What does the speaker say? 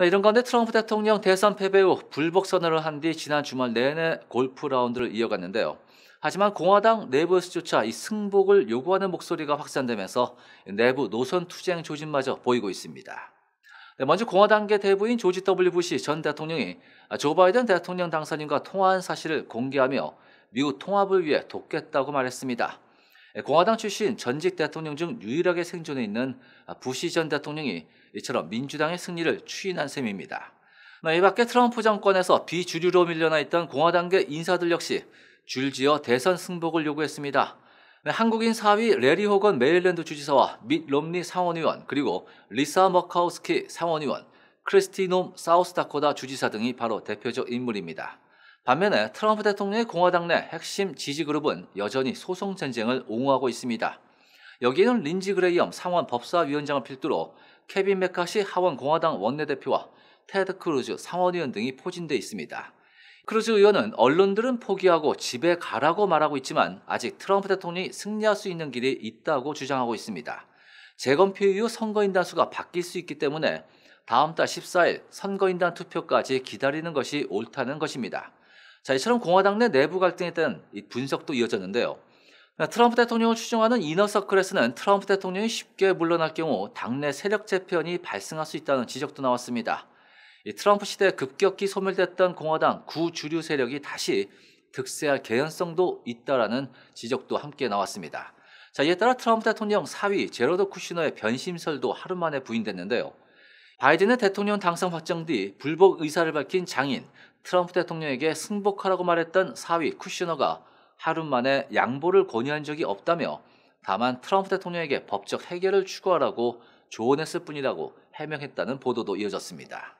네, 이런 가운데 트럼프 대통령 대선 패배 후 불복 선언을 한 뒤 지난 주말 내내 골프 라운드를 이어갔는데요. 하지만 공화당 내부에서조차 이 승복을 요구하는 목소리가 확산되면서 내부 노선 투쟁 조짐마저 보이고 있습니다. 네, 먼저 공화당계 대부인 조지 W. 부시 전 대통령이 조 바이든 대통령 당선인과 통화한 사실을 공개하며 미국 통합을 위해 돕겠다고 말했습니다. 예, 공화당 출신 전직 대통령 중 유일하게 생존해 있는 아, 부시 전 대통령이 이처럼 민주당의 승리를 추인한 셈입니다. 아, 이 밖에 트럼프 정권에서 비주류로 밀려나 있던 공화당계 인사들 역시 줄지어 대선 승복을 요구했습니다. 네, 한국인 사위 레리 호건 메일랜드 주지사와 밋 롬니 상원의원 그리고 리사 머카우스키 상원의원 크리스티놈 사우스다코다 주지사 등이 바로 대표적 인물입니다. 반면에 트럼프 대통령의 공화당 내 핵심 지지그룹은 여전히 소송 전쟁을 옹호하고 있습니다. 여기에는 린지 그레이엄 상원 법사위원장을 필두로 케빈 메카시 하원 공화당 원내대표와 테드 크루즈 상원의원 등이 포진돼 있습니다. 크루즈 의원은 언론들은 포기하고 집에 가라고 말하고 있지만 아직 트럼프 대통령이 승리할 수 있는 길이 있다고 주장하고 있습니다. 재검표 이후 선거인단 수가 바뀔 수 있기 때문에 다음 달 14일 선거인단 투표까지 기다리는 것이 옳다는 것입니다. 자, 이처럼 공화당 내 내부 갈등에 대한 분석도 이어졌는데요. 트럼프 대통령을 추종하는 이너서클에서는 트럼프 대통령이 쉽게 물러날 경우 당내 세력 재편이 발생할 수 있다는 지적도 나왔습니다. 트럼프 시대에 급격히 소멸됐던 공화당 구주류 세력이 다시 득세할 개연성도 있다라는 지적도 함께 나왔습니다. 자, 이에 따라 트럼프 대통령 사위 제로드 쿠시너의 변심설도 하루 만에 부인됐는데요. 바이든의 대통령 당선 확정 뒤 불복 의사를 밝힌 장인 트럼프 대통령에게 승복하라고 말했던 사위 쿠시너가 하루 만에 양보를 권유한 적이 없다며 다만 트럼프 대통령에게 법적 해결을 추구하라고 조언했을 뿐이라고 해명했다는 보도도 이어졌습니다.